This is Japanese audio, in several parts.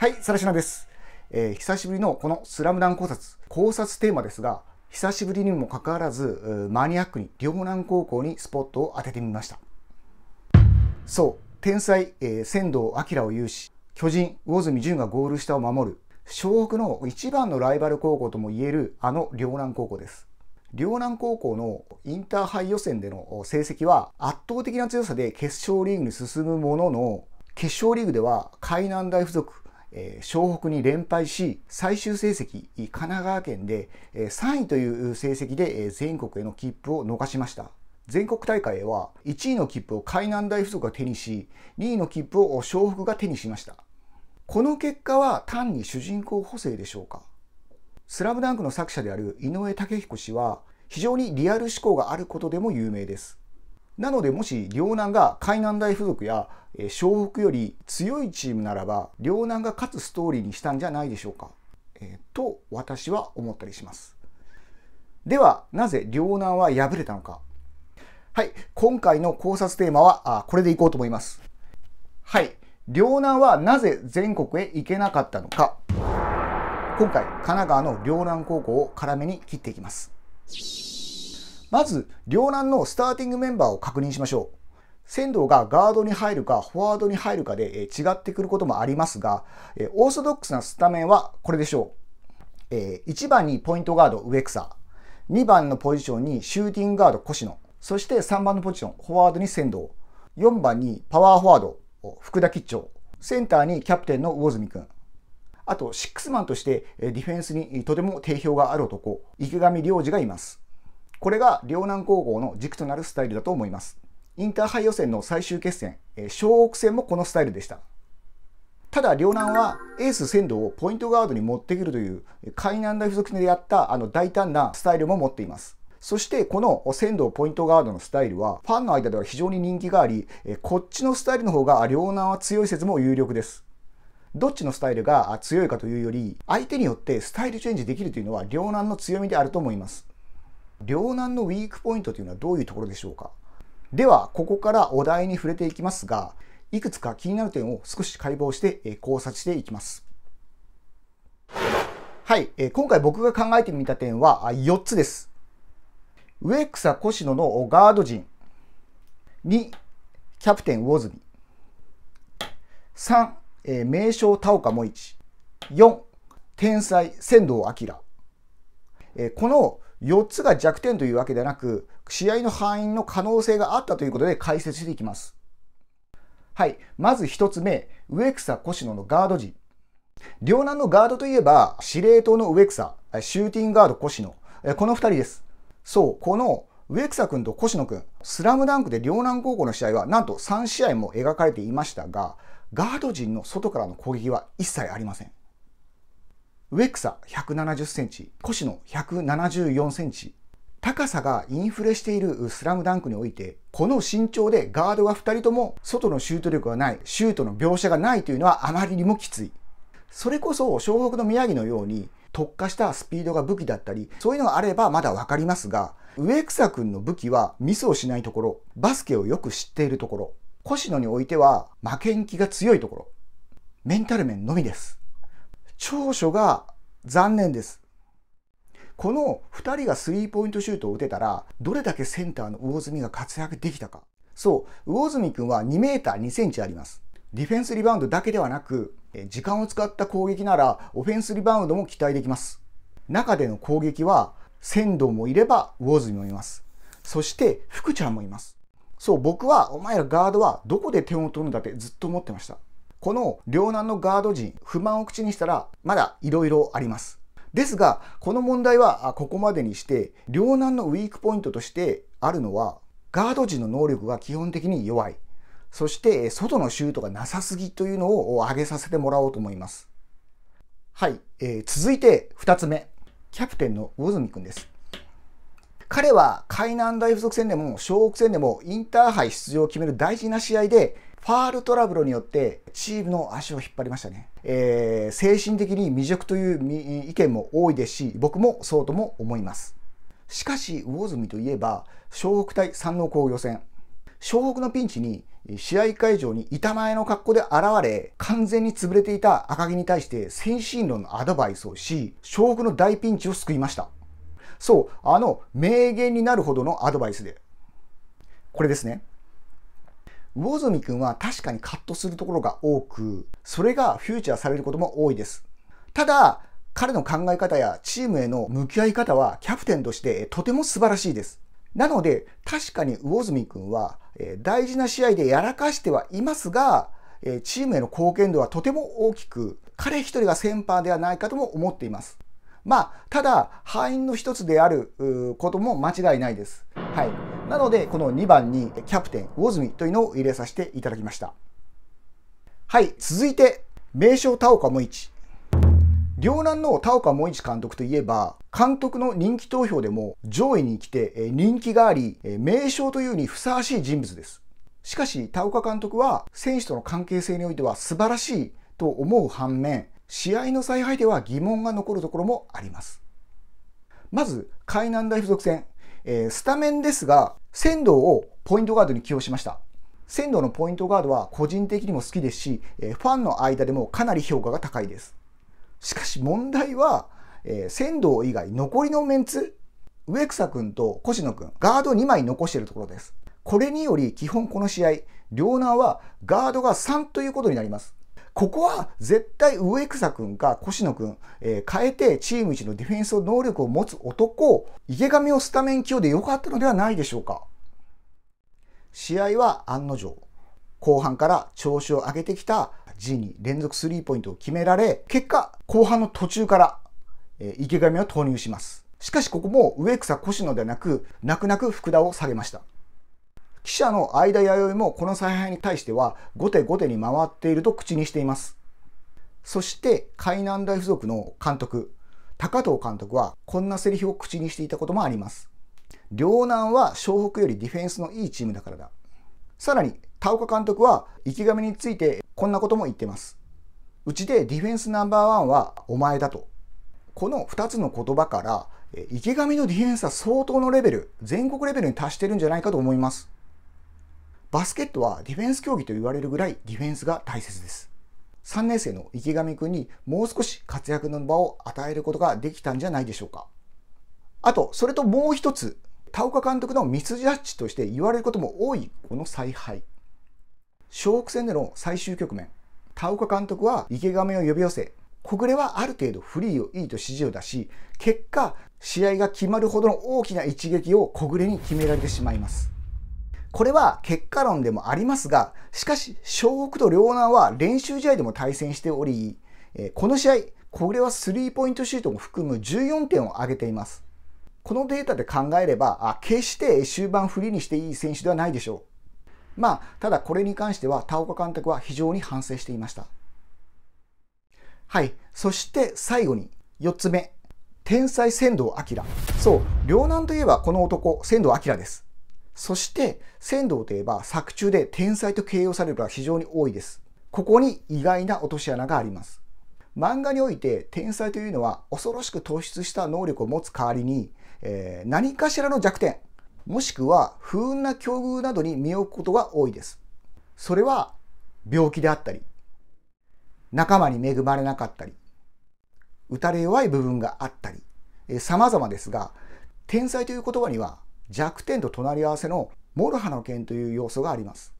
はい、さらしなです。えー、久しぶりのこのスラムダン考察、考察テーマですが、久しぶりにもかかわらず、マニアックに両南高校にスポットを当ててみました。そう、天才、えー、仙道明を有し、巨人、魚住淳がゴール下を守る、湘北の一番のライバル高校ともいえる、あの両南高校です。両南高校のインターハイ予選での成績は圧倒的な強さで決勝リーグに進むものの、決勝リーグでは海南大附属、え湘北に連敗し、最終成績、神奈川県で3位という成績で全国への切符を逃しました。全国大会へは1位の切符を海南大附属が手にし、2位の切符を湘北が手にしました。この結果は単に主人公補正でしょうかスラムダンクの作者である井上武彦氏は非常にリアル思考があることでも有名です。なのでもし両南が海南大附属や湘北より強いチームならば両南が勝つストーリーにしたんじゃないでしょうか、えー、と私は思ったりしますではなぜ両南は敗れたのかはい今回の考察テーマはあこれでいこうと思いますはい両南はなぜ全国へ行けなかったのか今回神奈川の両南高校を絡めに切っていきますまず、両南のスターティングメンバーを確認しましょう。仙道がガードに入るかフォワードに入るかで違ってくることもありますが、オーソドックスなスタメンはこれでしょう。1番にポイントガードサ草、2番のポジションにシューティングガードコシノ。そして3番のポジション、フォワードに仙道。4番にパワーフォワード、福田吉兆、センターにキャプテンの魚住君、あと、シックスマンとしてディフェンスにとても定評がある男、池上良二がいます。これが両南高校の軸となるスタイルだと思います。インターハイ予選の最終決戦、小北戦もこのスタイルでした。ただ、両南はエース仙道をポイントガードに持ってくるという、海南大付属でやったあの大胆なスタイルも持っています。そしてこの仙道ポイントガードのスタイルはファンの間では非常に人気があり、こっちのスタイルの方が両南は強い説も有力です。どっちのスタイルが強いかというより、相手によってスタイルチェンジできるというのは両南の強みであると思います。両難のウィークポイントというのはどういうところでしょうかでは、ここからお題に触れていきますが、いくつか気になる点を少し解剖して考察していきます。はい、今回僕が考えてみた点は4つです。上草越野のガード陣。2、キャプテン魚住。3、名将田岡萌一。4、天才仙道明。この4つが弱点というわけではなく、試合の敗因の可能性があったということで解説していきます。はい。まず1つ目、植草越野のガード陣。両南のガードといえば、司令塔の植草、シューティングガード越野、この2人です。そう、この植草君と越野君、スラムダンクで両南高校の試合はなんと3試合も描かれていましたが、ガード陣の外からの攻撃は一切ありません。上草170センチ、腰の174センチ。高さがインフレしているスラムダンクにおいて、この身長でガードが2人とも外のシュート力がない、シュートの描写がないというのはあまりにもきつい。それこそ、小北の宮城のように、特化したスピードが武器だったり、そういうのがあればまだわかりますが、上草くんの武器はミスをしないところ、バスケをよく知っているところ、腰野においては負けん気が強いところ、メンタル面のみです。長所が残念です。この2人がスリーポイントシュートを打てたら、どれだけセンターの魚住が活躍できたか。そう、魚住君は2メーター2センチあります。ディフェンスリバウンドだけではなく、時間を使った攻撃ならオフェンスリバウンドも期待できます。中での攻撃は、仙道もいれば魚住もいます。そして、福ちゃんもいます。そう、僕は、お前らガードはどこで点を取るんだってずっと思ってました。この両南のガード陣、不満を口にしたら、まだいろいろあります。ですが、この問題はここまでにして、両南のウィークポイントとしてあるのは、ガード陣の能力が基本的に弱い。そして、外のシュートがなさすぎというのを挙げさせてもらおうと思います。はい、えー、続いて2つ目。キャプテンの魚住くんです。彼は海南大付属戦でも小北戦でもインターハイ出場を決める大事な試合でファールトラブルによってチームの足を引っ張りましたね。えー、精神的に未熟という意見も多いですし、僕もそうとも思います。しかし、魚住といえば、湘北対山王工業戦。湘北のピンチに試合会場に板前の格好で現れ、完全に潰れていた赤木に対して先進論のアドバイスをし、湘北の大ピンチを救いました。そう、あの名言になるほどのアドバイスで。これですね。魚住くんは確かにカットするところが多く、それがフューチャーされることも多いです。ただ、彼の考え方やチームへの向き合い方はキャプテンとしてとても素晴らしいです。なので、確かに魚住くんは大事な試合でやらかしてはいますが、チームへの貢献度はとても大きく、彼一人が先輩ではないかとも思っています。まあ、ただ、敗因の一つであることも間違いないです。はい。なので、この2番にキャプテン、魚住というのを入れさせていただきました。はい、続いて、名将田岡萌一。両南の田岡萌一監督といえば、監督の人気投票でも上位に来て人気があり、名将というにふさわしい人物です。しかし、田岡監督は選手との関係性においては素晴らしいと思う反面、試合の采配では疑問が残るところもあります。まず、海南大付属戦。えー、スタメンですが、仙道をポイントガードに起用しました。仙道のポイントガードは個人的にも好きですし、えー、ファンの間でもかなり評価が高いです。しかし問題は、えー、仙道以外残りのメンツ、植草君と越野君、ガード2枚残しているところです。これにより基本この試合、両ナーはガードが3ということになります。ここは絶対植草くんか越野君、えー、変えてチーム一のディフェンス能力を持つ男、池上をスタメン起用で良かったのではないでしょうか。試合は案の定、後半から調子を上げてきた G に連続スリーポイントを決められ、結果、後半の途中から、えー、池上を投入します。しかしここも植草越野ではなく、泣く泣く福田を下げました。記者の間弥生もこの采配に対しては後手後手に回っていると口にしています。そして海南大付属の監督、高藤監督はこんなセリフを口にしていたこともあります。両南は湘北よりディフェンスのいいチームだからだ。さらに田岡監督は池上についてこんなことも言ってます。うちでディフェンスナンバーワンはお前だと。この2つの言葉から池上のディフェンスは相当のレベル、全国レベルに達してるんじゃないかと思います。バスケットはディフェンス競技と言われるぐらいディフェンスが大切です。3年生の池上くんにもう少し活躍の場を与えることができたんじゃないでしょうか。あと、それともう一つ、田岡監督のミスジャッジとして言われることも多いこの采配。小北戦での最終局面、田岡監督は池上を呼び寄せ、小暮はある程度フリーをいいと指示を出し、結果、試合が決まるほどの大きな一撃を小暮に決められてしまいます。これは結果論でもありますが、しかし、湘北と両南は練習試合でも対戦しており、この試合、これはスリーポイントシュートも含む14点を挙げています。このデータで考えれば、あ決して終盤不利にしていい選手ではないでしょう。まあ、ただこれに関しては、田岡監督は非常に反省していました。はい、そして最後に、4つ目、天才仙道明。そう、両南といえばこの男、仙道明です。そして、仙道といえば作中で天才と形容されるが非常に多いです。ここに意外な落とし穴があります。漫画において天才というのは恐ろしく突出した能力を持つ代わりに、えー、何かしらの弱点、もしくは不運な境遇などに身を置くことが多いです。それは病気であったり、仲間に恵まれなかったり、打たれ弱い部分があったり、えー、様々ですが、天才という言葉には弱点と隣り合わせのモルハの剣という要素があります。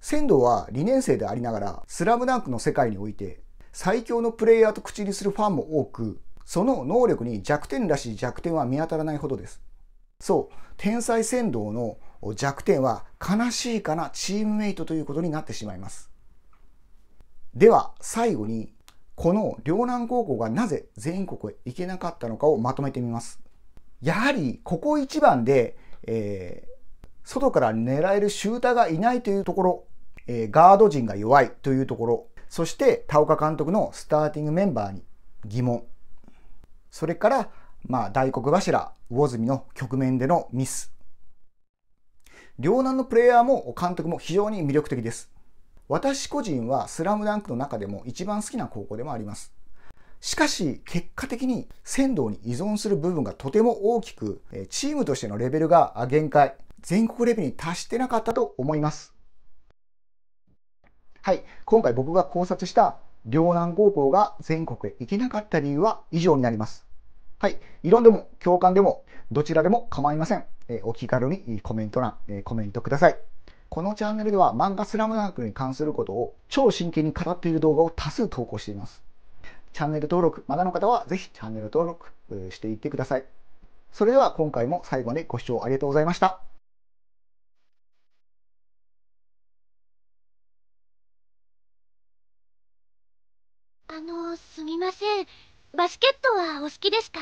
仙道は2年生でありながら、スラムダンクの世界において、最強のプレイヤーと口にするファンも多く、その能力に弱点らしい弱点は見当たらないほどです。そう、天才仙道の弱点は悲しいかなチームメイトということになってしまいます。では、最後に、この両南高校がなぜ全国へ行けなかったのかをまとめてみます。やはりここ一番で、えー、外から狙えるシューターがいないというところ、えー、ガード陣が弱いというところ、そして田岡監督のスターティングメンバーに疑問、それから、まあ、大黒柱、魚住の局面でのミス。両南のプレイヤーも監督も非常に魅力的です。私個人はスラムダンクの中でも一番好きな高校でもあります。しかし、結果的に仙道に依存する部分がとても大きく、チームとしてのレベルが限界、全国レベルに達してなかったと思います。はい、今回僕が考察した両南高校が全国へ行けなかった理由は以上になります。はい、異論でも共感でもどちらでも構いません。えお気軽にコメント欄、えコメントください。このチャンネルでは漫画スラムダンクに関することを超真剣に語っている動画を多数投稿しています。チャンネル登録、まだの方はぜひチャンネル登録していってください。それでは今回も最後までご視聴ありがとうございました。あの、すみません。バスケットはお好きですか